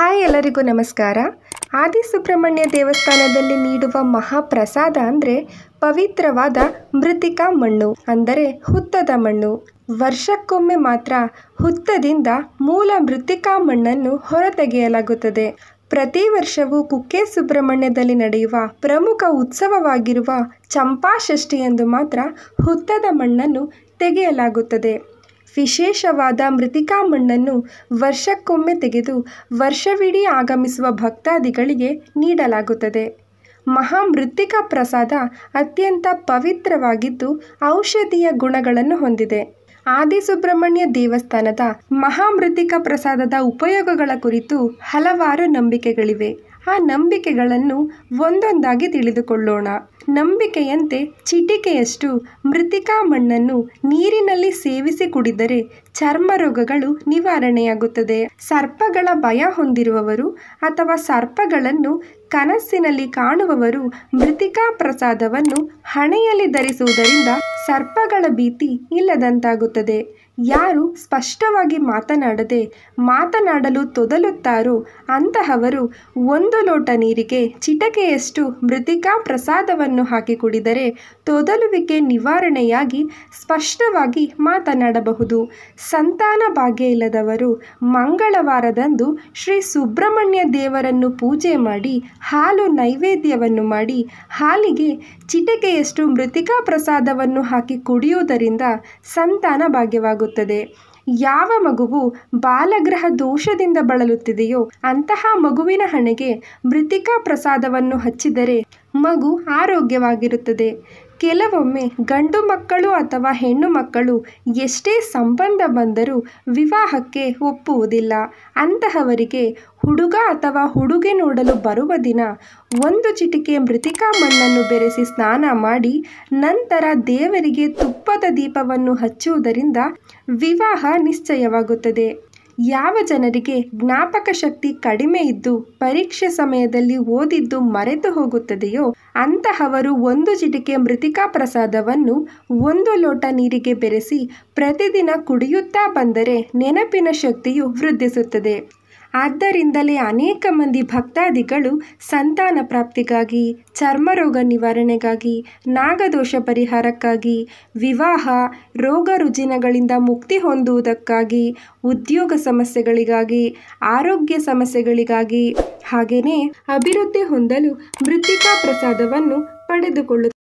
hi ಎಲ್ಲರಿಗೂ ನಮಸ್ಕಾರ ಆದಿಸುಬ್ರಹ್ಮಣ್ಯ ದೇವಸ್ಥಾನದಲ್ಲಿ ನೀಡುವ ಮಹಾಪ್ರಸಾದ ಅಂದರೆ ಪವಿತ್ರವಾದ ಮೃತಿಕಾ ಮಣ್ಣು ಅಂದರೆ ಹುತ್ತದ ಮಣ್ಣು ವರ್ಷಕ್ಕೊಮ್ಮೆ ಮಾತ್ರ ಹುತ್ತದಿಂದ ಮೂಲ ಮೃತ್ತಿಕಾ ಮಣ್ಣನ್ನು ಹೊರತೆಗೆಯಲಾಗುತ್ತದೆ ಪ್ರತಿ ವರ್ಷವೂ ಕುಕ್ಕೆ ಸುಬ್ರಹ್ಮಣ್ಯದಲ್ಲಿ ನಡೆಯುವ ಪ್ರಮುಖ ಉತ್ಸವವಾಗಿರುವ ಚಂಪಾಷಷ್ಠಿಯಂದು ಮಾತ್ರ ಹುತ್ತದ ಮಣ್ಣನ್ನು ತೆಗೆಯಲಾಗುತ್ತದೆ ವಿಶೇಷವಾದ ಮೃತಿಕಾ ಮಣ್ಣನ್ನು ವರ್ಷಕ್ಕೊಮ್ಮೆ ತೆಗೆದು ವರ್ಷವಿಡೀ ಆಗಮಿಸುವ ಭಕ್ತಾದಿಗಳಿಗೆ ನೀಡಲಾಗುತ್ತದೆ ಮಹಾಮೃತ್ತಿಕಾ ಪ್ರಸಾದ ಅತ್ಯಂತ ಪವಿತ್ರವಾಗಿದ್ದು ಔಷಧೀಯ ಗುಣಗಳನ್ನು ಹೊಂದಿದೆ ಆದಿಸುಬ್ರಹ್ಮಣ್ಯ ದೇವಸ್ಥಾನದ ಮಹಾಮೃತ್ತಿಕಾ ಪ್ರಸಾದದ ಉಪಯೋಗಗಳ ಕುರಿತು ಹಲವಾರು ನಂಬಿಕೆಗಳಿವೆ ಆ ನಂಬಿಕೆಗಳನ್ನು ಒಂದೊಂದಾಗಿ ತಿಳಿದುಕೊಳ್ಳೋಣ ನಂಬಿಕೆಯಂತೆ ಚಿಟಿಕೆಯಷ್ಟು ಮೃತಿಕಾ ಮಣ್ಣನ್ನು ನೀರಿನಲ್ಲಿ ಸೇವಿಸಿ ಕುಡಿದರೆ ಚರ್ಮ ರೋಗಗಳು ನಿವಾರಣೆಯಾಗುತ್ತದೆ ಸರ್ಪಗಳ ಭಯ ಹೊಂದಿರುವವರು ಅಥವಾ ಸರ್ಪಗಳನ್ನು ಕನಸಿನಲ್ಲಿ ಕಾಣುವವರು ಮೃತಿಕಾ ಪ್ರಸಾದವನ್ನು ಹಣೆಯಲ್ಲಿ ಧರಿಸುವುದರಿಂದ ಸರ್ಪಗಳ ಭೀತಿ ಇಲ್ಲದಂತಾಗುತ್ತದೆ ಯಾರು ಸ್ಪಷ್ಟವಾಗಿ ಮಾತನಾಡದೆ ಮಾತನಾಡಲು ತೊದಲುತ್ತಾರೋ ಅಂತಹವರು ಒಂದು ಲೋಟ ನೀರಿಗೆ ಚಿಟಕೆಯಷ್ಟು ಮೃತಿಕಾ ಪ್ರಸಾದವನ್ನು ಹಾಕಿ ಕುಡಿದರೆ ತೊದಲುವಿಕೆ ನಿವಾರಣೆಯಾಗಿ ಸ್ಪಷ್ಟವಾಗಿ ಮಾತನಾಡಬಹುದು ಸಂತಾನ ಭಾಗ್ಯ ಇಲ್ಲದವರು ಮಂಗಳವಾರದಂದು ಶ್ರೀ ಸುಬ್ರಹ್ಮಣ್ಯ ದೇವರನ್ನು ಪೂಜೆ ಮಾಡಿ ಹಾಲು ನೈವೇದ್ಯವನ್ನು ಮಾಡಿ ಹಾಲಿಗೆ ಚಿಟಕೆಯ ಎಷ್ಟು ಮೃತಿಕಾ ಪ್ರಸಾದವನ್ನು ಹಾಕಿ ಕುಡಿಯುವುದರಿಂದ ಸಂತಾನ ಭಾಗ್ಯವಾಗುತ್ತದೆ ಯಾವ ಮಗುವು ಬಾಲಗ್ರಹ ದೋಷದಿಂದ ಬಳಲುತ್ತಿದೆಯೋ ಅಂತಹ ಮಗುವಿನ ಹಣೆಗೆ ಮೃತಿಕಾ ಪ್ರಸಾದವನ್ನು ಹಚ್ಚಿದರೆ ಮಗು ಆರೋಗ್ಯವಾಗಿರುತ್ತದೆ ಕೆಲವೊಮ್ಮೆ ಗಂಡು ಮಕ್ಕಳು ಅಥವಾ ಹೆಣ್ಣು ಮಕ್ಕಳು ಎಷ್ಟೇ ಸಂಬಂಧ ಬಂದರೂ ವಿವಾಹಕ್ಕೆ ಒಪ್ಪುವುದಿಲ್ಲ ಅಂತಹವರಿಗೆ ಹುಡುಗ ಅಥವಾ ಹುಡುಗಿ ನೋಡಲು ಬರುವ ದಿನ ಒಂದು ಚಿಟಿಕೆ ಮೃತಿಕಾ ಮಣ್ಣನ್ನು ಬೆರೆಸಿ ಸ್ನಾನ ಮಾಡಿ ನಂತರ ದೇವರಿಗೆ ತುಪ್ಪದ ದೀಪವನ್ನು ಹಚ್ಚುವುದರಿಂದ ವಿವಾಹ ನಿಶ್ಚಯವಾಗುತ್ತದೆ ಯಾವ ಜನರಿಗೆ ಜ್ಞಾಪಕ ಶಕ್ತಿ ಕಡಿಮೆ ಇದ್ದು ಪರೀಕ್ಷೆ ಸಮಯದಲ್ಲಿ ಓದಿದ್ದು ಮರೆತು ಹೋಗುತ್ತದೆಯೋ ಅಂತಹವರು ಒಂದು ಜಿಟಿಕೆ ಮೃತಿಕಾ ಪ್ರಸಾದವನ್ನು ಒಂದು ಲೋಟ ನೀರಿಗೆ ಬೆರೆಸಿ ಪ್ರತಿದಿನ ಕುಡಿಯುತ್ತಾ ಬಂದರೆ ನೆನಪಿನ ಶಕ್ತಿಯು ವೃದ್ಧಿಸುತ್ತದೆ ಆದ್ದರಿಂದಲೇ ಅನೇಕ ಮಂದಿ ಭಕ್ತಾದಿಗಳು ಸಂತಾನ ಪ್ರಾಪ್ತಿಗಾಗಿ ಚರ್ಮರೋಗ ನಿವಾರಣೆಗಾಗಿ ನಾಗದೋಷ ಪರಿಹಾರಕ್ಕಾಗಿ ವಿವಾಹ ರೋಗ ರುಜಿನಗಳಿಂದ ಮುಕ್ತಿ ಹೊಂದುವುದಕ್ಕಾಗಿ ಉದ್ಯೋಗ ಸಮಸ್ಯೆಗಳಿಗಾಗಿ ಆರೋಗ್ಯ ಸಮಸ್ಯೆಗಳಿಗಾಗಿ ಹಾಗೆಯೇ ಅಭಿವೃದ್ಧಿ ಹೊಂದಲು ಮೃತ್ತಿಕಾ ಪ್ರಸಾದವನ್ನು ಪಡೆದುಕೊಳ್ಳು